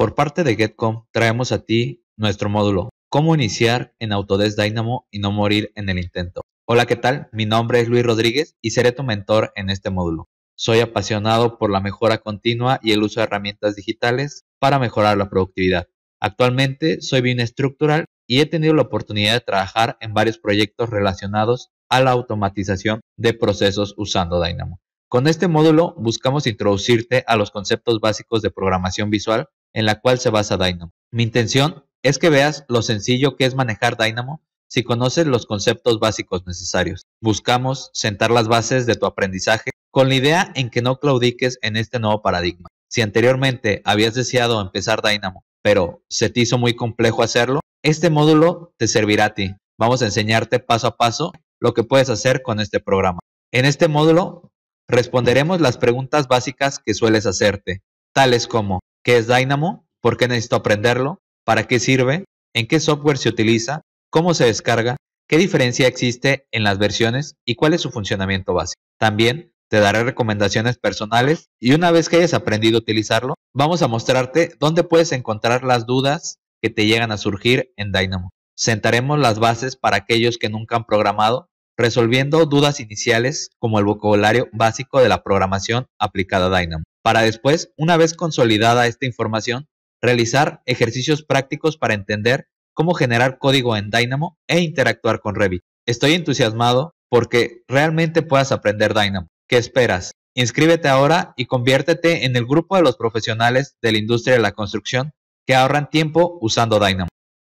Por parte de GetCom, traemos a ti nuestro módulo, cómo iniciar en Autodesk Dynamo y no morir en el intento. Hola, ¿qué tal? Mi nombre es Luis Rodríguez y seré tu mentor en este módulo. Soy apasionado por la mejora continua y el uso de herramientas digitales para mejorar la productividad. Actualmente soy bien estructural y he tenido la oportunidad de trabajar en varios proyectos relacionados a la automatización de procesos usando Dynamo. Con este módulo buscamos introducirte a los conceptos básicos de programación visual en la cual se basa Dynamo. Mi intención es que veas lo sencillo que es manejar Dynamo si conoces los conceptos básicos necesarios. Buscamos sentar las bases de tu aprendizaje con la idea en que no claudiques en este nuevo paradigma. Si anteriormente habías deseado empezar Dynamo, pero se te hizo muy complejo hacerlo, este módulo te servirá a ti. Vamos a enseñarte paso a paso lo que puedes hacer con este programa. En este módulo responderemos las preguntas básicas que sueles hacerte, tales como qué es Dynamo, por qué necesito aprenderlo, para qué sirve, en qué software se utiliza, cómo se descarga, qué diferencia existe en las versiones y cuál es su funcionamiento básico. También te daré recomendaciones personales y una vez que hayas aprendido a utilizarlo, vamos a mostrarte dónde puedes encontrar las dudas que te llegan a surgir en Dynamo. Sentaremos las bases para aquellos que nunca han programado, resolviendo dudas iniciales como el vocabulario básico de la programación aplicada a Dynamo para después, una vez consolidada esta información, realizar ejercicios prácticos para entender cómo generar código en Dynamo e interactuar con Revit. Estoy entusiasmado porque realmente puedas aprender Dynamo. ¿Qué esperas? Inscríbete ahora y conviértete en el grupo de los profesionales de la industria de la construcción que ahorran tiempo usando Dynamo.